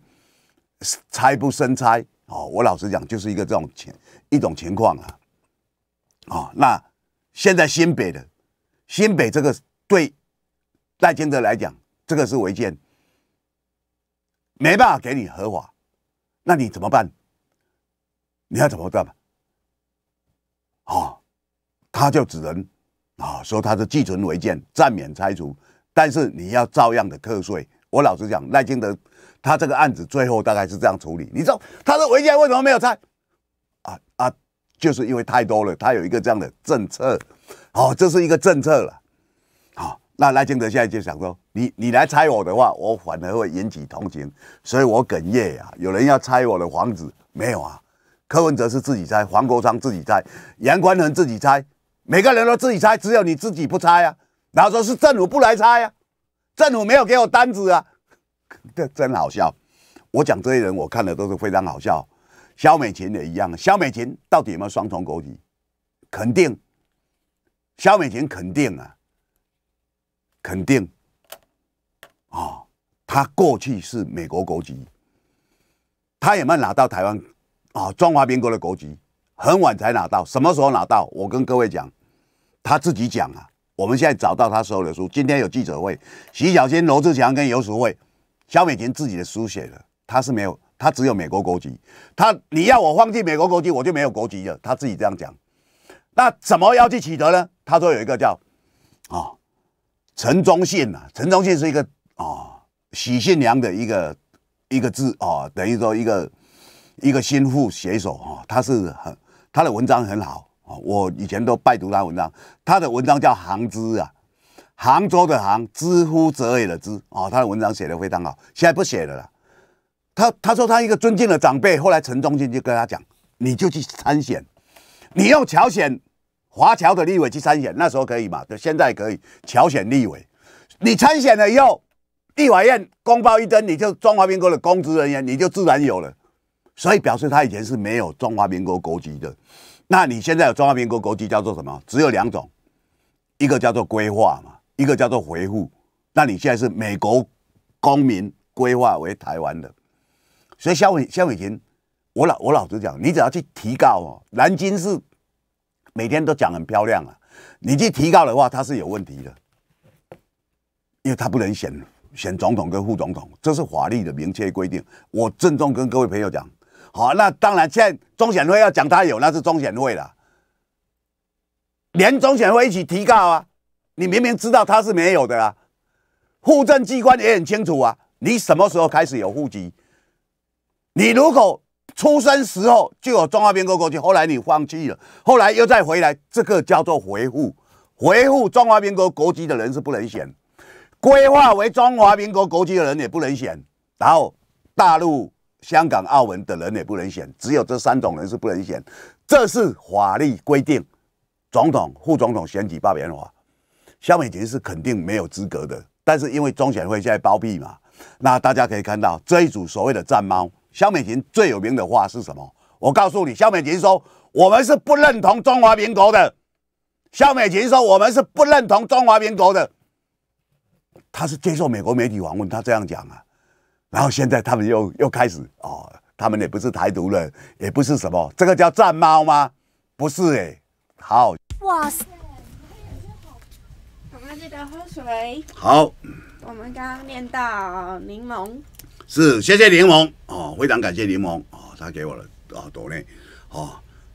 A: 拆不生拆哦，我老实讲，就是一个这种情一种情况啊。哦，那现在新北的，新北这个对赖清德来讲，这个是违建，没办法给你合法，那你怎么办？你要怎么办？啊，他就只能啊说他是寄存违建，暂免拆除，但是你要照样的课税。我老实讲，赖清德他这个案子最后大概是这样处理。你知道他的违建为什么没有拆啊？啊，就是因为太多了，他有一个这样的政策，哦，这是一个政策了。好，那赖清德现在就想说，你你来拆我的话，我反而会引起同情，所以我哽咽啊。有人要拆我的房子没有啊？柯文哲是自己拆，黄国昌自己拆，杨贵亨自己拆，每个人都自己拆，只有你自己不拆呀？后说是政府不来拆呀？政府没有给我单子啊，这真好笑。我讲这些人，我看的都是非常好笑。肖美琴也一样，肖美琴到底有没有双重国籍？肯定，肖美琴肯定啊，肯定。哦，他过去是美国国籍，他有没有拿到台湾啊？中华民国的国籍，很晚才拿到。什么时候拿到？我跟各位讲，他自己讲啊。我们现在找到他所有的书。今天有记者会，徐小仙、罗志祥跟游素慧、肖美琴自己的书写的，他是没有，他只有美国国籍。他你要我放弃美国国籍，我就没有国籍了。他自己这样讲。那怎么要去取得呢？他说有一个叫啊陈忠信呐，陈忠信是一个啊喜信良的一个一个字啊，等于说一个一个心腹写手啊，他是很他的文章很好。我以前都拜读他文章，他的文章叫“杭知”啊，杭州的杭，知乎者也的知啊。他的文章写得非常好，现在不写了。他他说他一个尊敬的长辈，后来陈忠俊就跟他讲：“你就去参选，你用朝选，华侨的立委去参选，那时候可以嘛？就现在可以，朝选立委。你参选了以后，立法院公报一登，你就中华民国的公职人员，你就自然有了。所以表示他以前是没有中华民国国籍的。”那你现在有中华民国国籍叫做什么？只有两种，一个叫做规划嘛，一个叫做回复。那你现在是美国公民规划为台湾的，所以萧伟萧伟琴，我老我老实讲，你只要去提告哦，南京是每天都讲很漂亮啊，你去提告的话，他是有问题的，因为他不能选选总统跟副总统，这是法律的明确规定。我郑重跟各位朋友讲。好，那当然，现中选会要讲他有，那是中选会了。连中选会一起提告啊！你明明知道他是没有的啊！户政机关也很清楚啊，你什么时候开始有户籍？你如果出生时候就有中华民国国籍，后来你放弃了，后来又再回来，这个叫做回户。回复中华民国国籍的人是不能选，规划为中华民国国籍的人也不能选。然后大陆。香港、澳门的人也不能选，只有这三种人是不能选，这是法律规定。总统、副总统选举罢免法，萧美琴是肯定没有资格的。但是因为中选会现在包庇嘛，那大家可以看到这一组所谓的战猫。萧美琴最有名的话是什么？我告诉你，萧美琴说：“我们是不认同中华民国的。”萧美琴说：“我们是不认同中华民国的。”他是接受美国媒体访问，他这样讲啊。然后现在他们又又开始哦，他们也不是台独了，也不是什么，这个叫战猫吗？不是哎，好哇塞，我们记得喝水，好，我们刚刚念到柠檬，是谢谢柠檬哦，非常感谢柠檬哦，他给我了啊，朵内哦，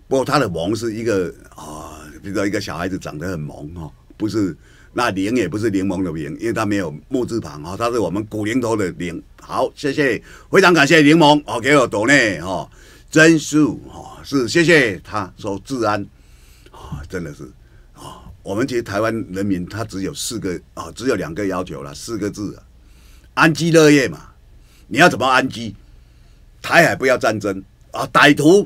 A: 不过他的萌是一个啊，比如说一个小孩子长得很萌哦，不是。那零也不是柠檬的零，因为它没有木字旁哈，它是我们古零头的零。好，谢谢，非常感谢柠檬，OK，我懂呢哈，真数哈是，谢谢他说治安啊，真的是啊，我们其实台湾人民他只有四个啊，只有两个要求了，四个字，啊，安居乐业嘛。你要怎么安居？台海不要战争啊，歹徒，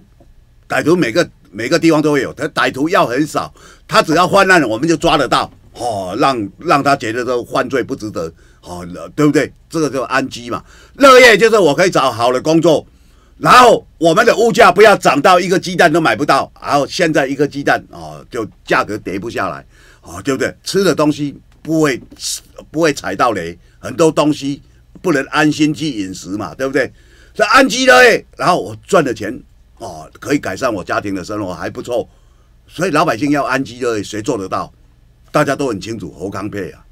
A: 歹徒每个每个地方都会有，他歹徒要很少，他只要患难，我们就抓得到。哦，让让他觉得说犯罪不值得，哦，对不对？这个叫安居嘛，乐业就是我可以找好的工作，然后我们的物价不要涨到一个鸡蛋都买不到，然后现在一个鸡蛋哦就价格跌不下来，哦，对不对？吃的东西不会不会踩到雷，很多东西不能安心去饮食嘛，对不对？这安居乐业，然后我赚的钱哦可以改善我家庭的生活还不错，所以老百姓要安居乐业，谁做得到？大家都很清楚侯康配啊，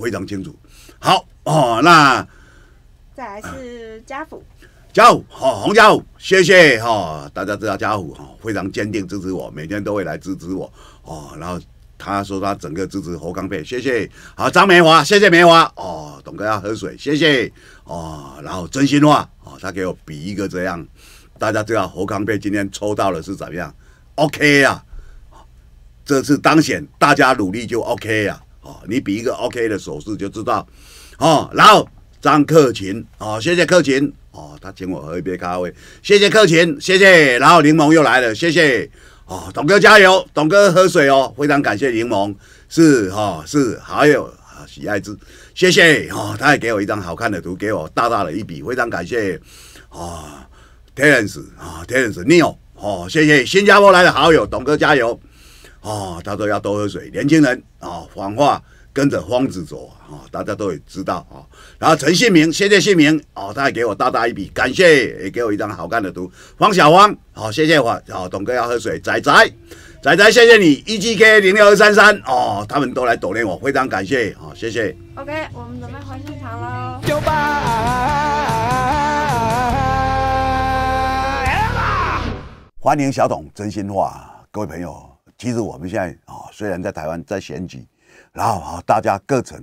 A: 非常清楚。好哦，那再来是家虎，家虎哦，红家虎，谢谢哈。大家知道家虎哈，非常坚定支持我，每天都会来支持我哦。然后他说他整个支持侯康佩，谢谢。好，张梅华，谢谢梅华哦。董哥要喝水，谢谢哦。然后真心话哦，他给我比一个这样。大家知道侯康佩今天抽到的是怎么样？OK 呀。这次当选，大家努力就 OK 呀！啊，你比一个 OK 的手势就知道。哦，然后张克勤，哦，谢谢克勤，哦，他请我喝一杯咖啡，谢谢克勤，谢谢。然后柠檬又来了，谢谢。哦，董哥加油，董哥喝水哦，非常感谢柠檬，是哈是，还有喜爱之，谢谢哦，他也给我一张好看的图，给我大大的一笔，非常感谢。啊 t e n s 啊 t e n e Neil，哦，谢谢新加坡来的好友，董哥加油。哦，他说要多喝水，年轻人啊，谎话跟着方子走啊，大家都会知道啊。然后陈信明，谢谢信明哦，他还给我大大一笔，感谢也给我一张好看的图，方小芳，好谢谢我，好董哥要喝水，仔仔，仔仔谢谢你，E G K 零六二三三哦，他们都来抖炼我，非常感谢啊，谢谢。OK，我们准备回现场喽，就拜，欢迎小董真心话，各位朋友。其实我们现在啊，虽然在台湾在选举，然后啊，大家各城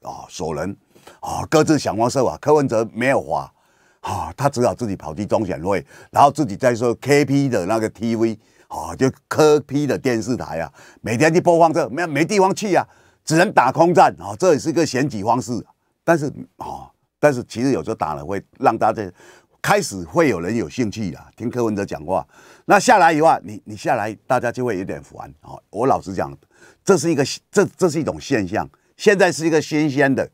A: 啊，所能啊，各自想方设法。柯文哲没有花啊，他只好自己跑去中选会，然后自己在说 KP 的那个 TV 啊，就柯 P 的电视台啊，每天去播放这没没地方去啊，只能打空战啊，这也是个选举方式。但是啊，但是其实有时候打了会让大家。开始会有人有兴趣啊，听柯文哲讲话。那下来以后，你你下来，大家就会有点烦啊。我老实讲，这是一个这这是一种现象。现在是一个新鲜的，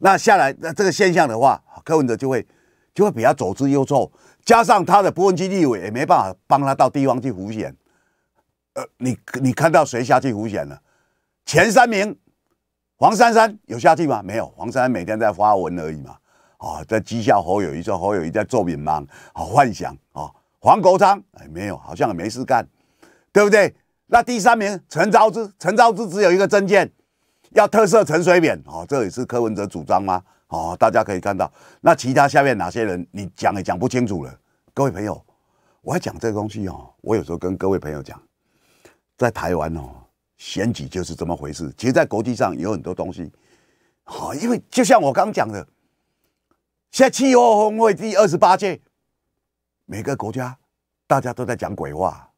A: 那下来那这个现象的话，柯文哲就会就会比较左之右绌，加上他的不分区立委也没办法帮他到地方去浮选。呃，你你看到谁下去浮选了？前三名，黄珊珊有下去吗？没有，黄珊珊每天在发文而已嘛。啊，在讥笑侯友谊，说侯友谊在做隐瞒、好幻想啊。黄国昌哎，没有，好像也没事干，对不对？那第三名陈昭之，陈昭之只有一个证件，要特色陈水扁啊，这也是柯文哲主张吗？哦，大家可以看到，那其他下面哪些人，你讲也讲不清楚了。各位朋友，我要讲这个东西哦，我有时候跟各位朋友讲，在台湾哦，选举就是这么回事。其实，在国际上有很多东西，好，因为就像我刚讲的。现在气候峰会第二十八届，每个国家大家都在讲鬼话。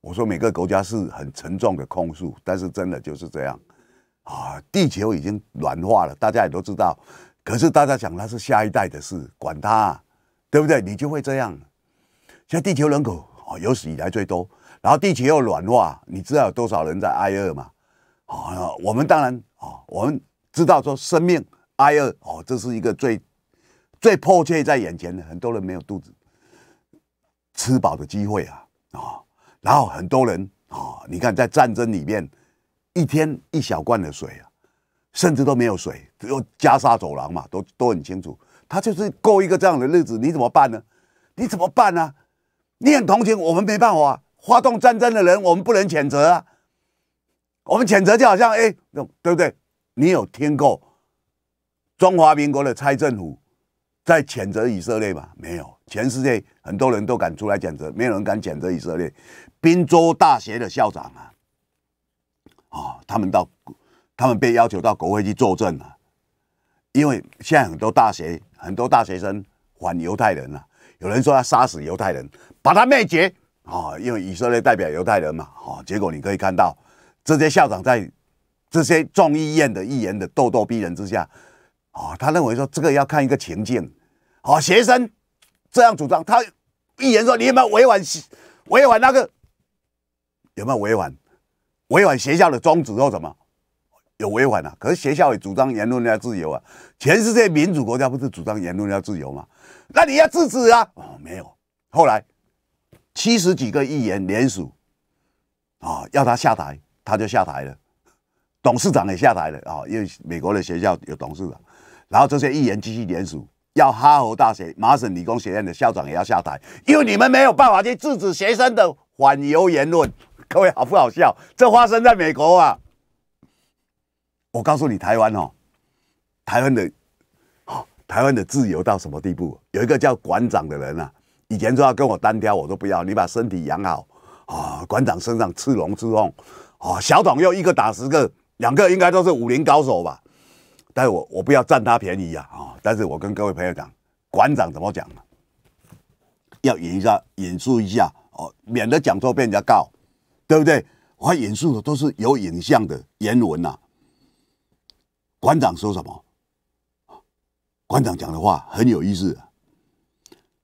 A: 我说每个国家是很沉重的控诉，但是真的就是这样啊！地球已经软化了，大家也都知道。可是大家讲它是下一代的事，管它，对不对？你就会这样。现在地球人口哦、有史以来最多，然后地球又软化，你知道有多少人在挨饿吗？啊，我们当然啊，我们知道说生命挨饿哦，这是一个最。最迫切在眼前的很多人没有肚子吃饱的机会啊啊！然后很多人啊，你看在战争里面，一天一小罐的水啊，甚至都没有水，只有加沙走廊嘛，都都很清楚，他就是过一个这样的日子，你怎么办呢？你怎么办呢？你很同情，我们没办法啊！发动战争的人，我们不能谴责啊！我们谴责就好像哎，对不对？你有听过中华民国的蔡政府？在谴责以色列吗？没有，全世界很多人都敢出来谴责，没有人敢谴责以色列。宾州大学的校长啊，哦，他们到，他们被要求到国会去作证啊，因为现在很多大学，很多大学生反犹太人啊，有人说要杀死犹太人，把他灭绝啊，因为以色列代表犹太人嘛，哦，结果你可以看到，这些校长在这些众议院的议员的咄咄逼人之下，哦，他认为说这个要看一个情境。好，学生这样主张，他议员说：“你有没有违反？违反那个有没有违反？违反学校的宗旨或什么？有违反啊！可是学校也主张言论要自由啊，全世界民主国家不是主张言论要自由吗？那你要制止啊！哦，没有。后来七十几个议员联署，啊，要他下台，他就下台了。董事长也下台了啊，因为美国的学校有董事长，然后这些议员继续联署。”要哈佛大学、麻省理工学院的校长也要下台，因为你们没有办法去制止学生的反犹言论。各位好不好笑？这发生在美国啊！我告诉你，台湾哦，台湾的哦，台湾的自由到什么地步？有一个叫馆长的人啊，以前说要跟我单挑，我都不要。你把身体养好啊，馆长身上赤龙刺凤啊，小董又一个打十个，两个应该都是武林高手吧？但是我我不要占他便宜呀，啊！但是我跟各位朋友讲，馆长怎么讲呢？要引一下引述一下哦，免得讲错被人家告，对不对？我引述的都是有影像的原文呐。馆长说什么？馆长讲的话很有意思。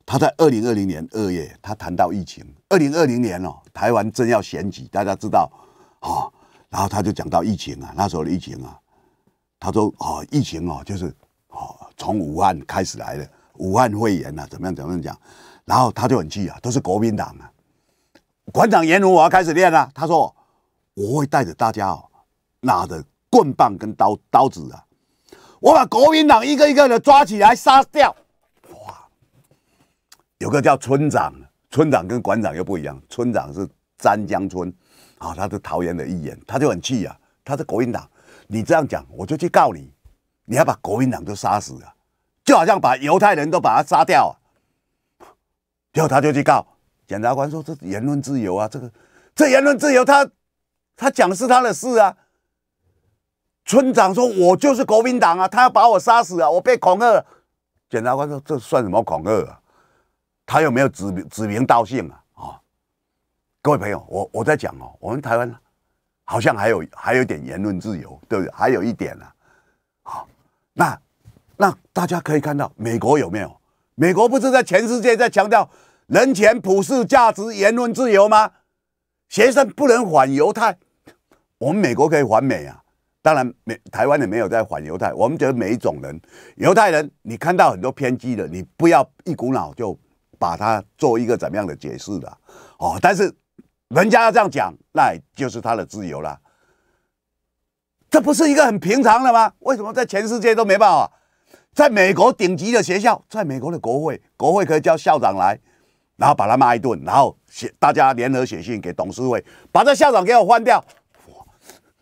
A: 他在二零二零年二月，他谈到疫情。二零二零年哦，台湾正要选举，大家知道，哦，然后他就讲到疫情啊，那时候的疫情啊。他说：“哦，疫情哦，就是哦，从武汉开始来的。武汉肺炎呐，怎么样？怎么样讲？然后他就很气啊，都是国民党啊。馆长严儒，我要开始练了。他说我会带着大家哦，拿着棍棒跟刀刀子啊，我把国民党一个一个的抓起来杀掉。哇，有个叫村长，村长跟馆长又不一样。村长是詹江村啊，他是桃园的一员，他就很气啊，他是国民党。”你这样讲，我就去告你。你要把国民党都杀死了，就好像把犹太人都把他杀掉。然后，他就去告检察官说：“这言论自由啊，这个这言论自由，他他讲是他的事啊。”村长说：“我就是国民党啊，他要把我杀死啊，我被恐吓。”检察官说：“这算什么恐吓啊？他有没有指指名道姓啊？”啊，各位朋友，我我在讲哦，我们台湾。好像还有还有点言论自由，对不对？还有一点呢，好，那那大家可以看到，美国有没有？美国不是在全世界在强调人权、普世价值、言论自由吗？学生不能反犹太，我们美国可以反美啊。当然，美台湾也没有在反犹太。我们觉得每一种人，犹太人，你看到很多偏激的，你不要一股脑就把它做一个怎么样的解释的哦。但是。人家要这样讲，那就是他的自由了。这不是一个很平常的吗？为什么在全世界都没办法？在美国顶级的学校，在美国的国会，国会可以叫校长来，然后把他骂一顿，然后写大家联合写信给董事会，把这校长给我换掉。哇，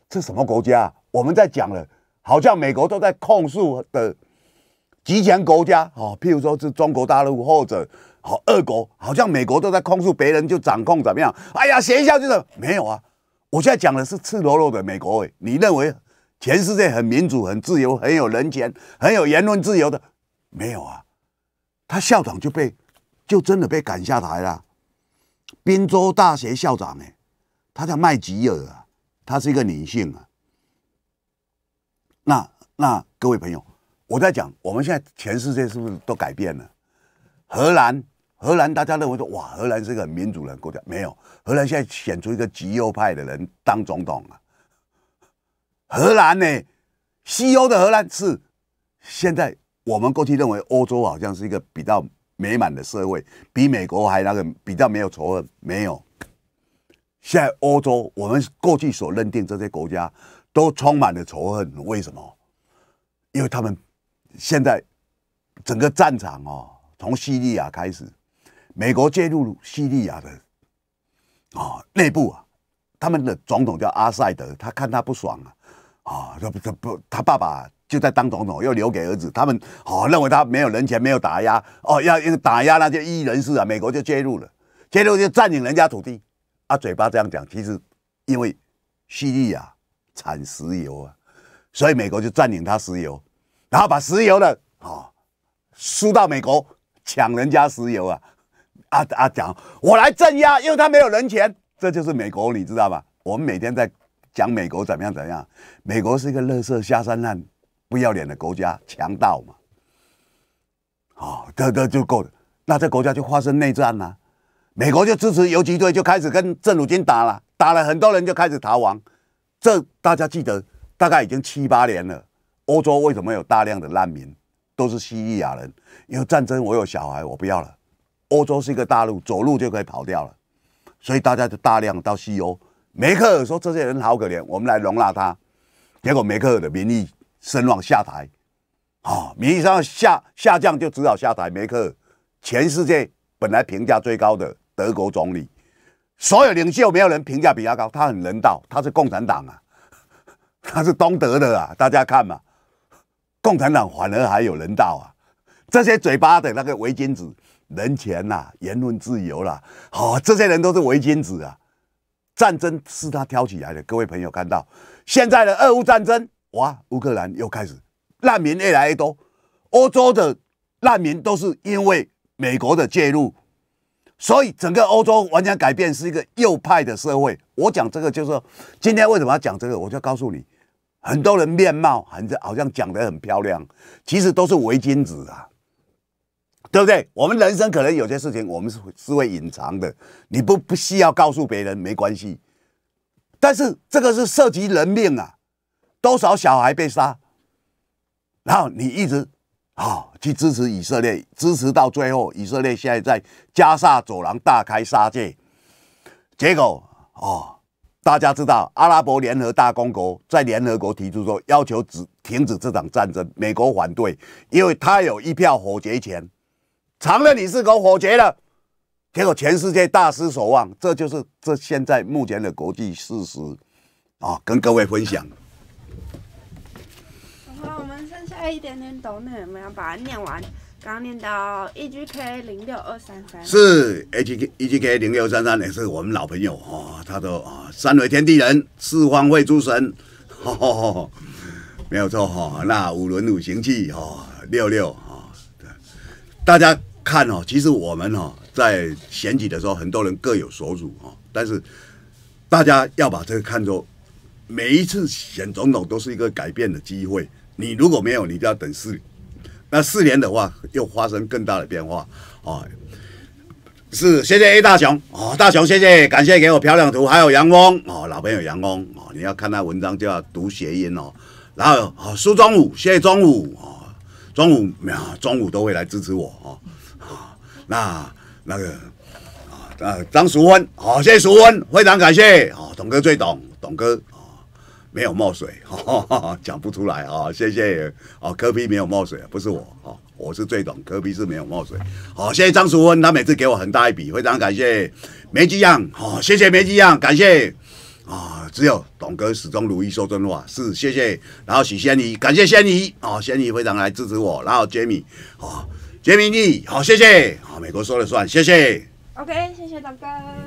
A: 这什么国家？我们在讲了，好像美国都在控诉的极权国家哦，譬如说是中国大陆或者。好，俄国好像美国都在控诉别人就掌控怎么样？哎呀，学校就是没有啊！我现在讲的是赤裸裸的美国哎！你认为全世界很民主、很自由、很有人权、很有言论自由的？没有啊！他校长就被就真的被赶下台了。宾州大学校长哎，他叫麦吉尔啊，她是一个女性啊。那那各位朋友，我在讲我们现在全世界是不是都改变了？荷兰。荷兰，大家认为说哇，荷兰是个民主人国家，没有。荷兰现在选出一个极右派的人当总统啊。荷兰呢，西欧的荷兰是现在我们过去认为欧洲好像是一个比较美满的社会，比美国还那个比较没有仇恨，没有。现在欧洲我们过去所认定这些国家都充满了仇恨，为什么？因为他们现在整个战场哦，从叙利亚开始。美国介入叙利亚的啊，内部啊，他们的总统叫阿塞德，他看他不爽啊，啊，他不他不，他爸爸就在当总统，又留给儿子，他们哦认为他没有人权，没有打压哦，要要打压那些异人士啊，美国就介入了，介入就占领人家土地啊，嘴巴这样讲，其实因为叙利亚产石油啊，所以美国就占领他石油，然后把石油呢啊输到美国抢人家石油啊。啊啊！讲我来镇压，因为他没有人权，这就是美国，你知道吧？我们每天在讲美国怎么样怎样，美国是一个乐色下三滥、不要脸的国家，强盗嘛。哦，这这就够了，那这国家就发生内战了，美国就支持游击队，就开始跟政府军打了，打了很多人就开始逃亡。这大家记得，大概已经七八年了。欧洲为什么有大量的难民，都是西利亚人？有战争，我有小孩，我不要了。欧洲是一个大陆，走路就可以跑掉了，所以大家就大量到西欧。梅克尔说：“这些人好可怜，我们来容纳他。”结果梅克尔的民意声望下台，啊，民意上下下降就只好下台。梅克尔，全世界本来评价最高的德国总理，所有领袖没有人评价比他高。他很人道，他是共产党啊，他是东德的啊，大家看嘛，共产党反而还有人道啊，这些嘴巴的那个伪君子。人前啦，言论自由啦，好，这些人都是伪君子啊！战争是他挑起来的。各位朋友看到现在的俄乌战争，哇，乌克兰又开始，难民越来越多。欧洲的难民都是因为美国的介入，所以整个欧洲完全改变，是一个右派的社会。我讲这个就是说，今天为什么要讲这个？我就告诉你，很多人面貌很好像讲得很漂亮，其实都是伪君子啊。对不对？我们人生可能有些事情，我们是是会隐藏的，你不不需要告诉别人没关系。但是这个是涉及人命啊，多少小孩被杀，然后你一直啊去支持以色列，支持到最后，以色列现在在加沙走廊大开杀戒，结果啊，大家知道，阿拉伯联合大公国在联合国提出说要求止停止这场战争，美国反对，因为他有一票否决权。长了你是狗火绝了，结果全世界大失所望，这就是这现在目前的国际事实啊，跟各位分享。好，我们剩下一点点读呢，我们要把它念完。刚念到 E G K 零六二三三，是 H K E G K 零六三三，也是我们老朋友哦，他的啊，三维天地人，四方会诸神，没有错哈。那五轮五行气哈，六六啊、对，大家。看哦，其实我们哦，在选举的时候，很多人各有所主哦。但是大家要把这个看作每一次选总统都是一个改变的机会。你如果没有，你就要等四那四年的话，又发生更大的变化啊。是，谢谢 A 大雄哦，大雄谢谢，感谢给我漂亮图，还有阳光哦，老朋友阳光哦，你要看那文章就要读谐音哦。然后啊，苏中午谢谢中午哦，中午啊，中午都会来支持我哦。那那个啊，那张淑芬，好，谢谢淑芬，非常感谢。哦，董哥最懂，董哥啊，没有冒水，讲不出来啊，谢谢。哦，科比没有冒水，不是我，哦，我是最懂，科比是没有冒水。好，谢谢张淑芬，他每次给我很大一笔，非常感谢。梅吉祥，哦，谢谢梅吉样，感谢。啊，只有董哥始终如一说真话，是谢谢。然后许仙姨，感谢仙姨，哦，仙姨非常来支持我。然后杰米，哦。杰米利，好，谢谢，好，美国说了算，谢谢，OK，谢谢大家。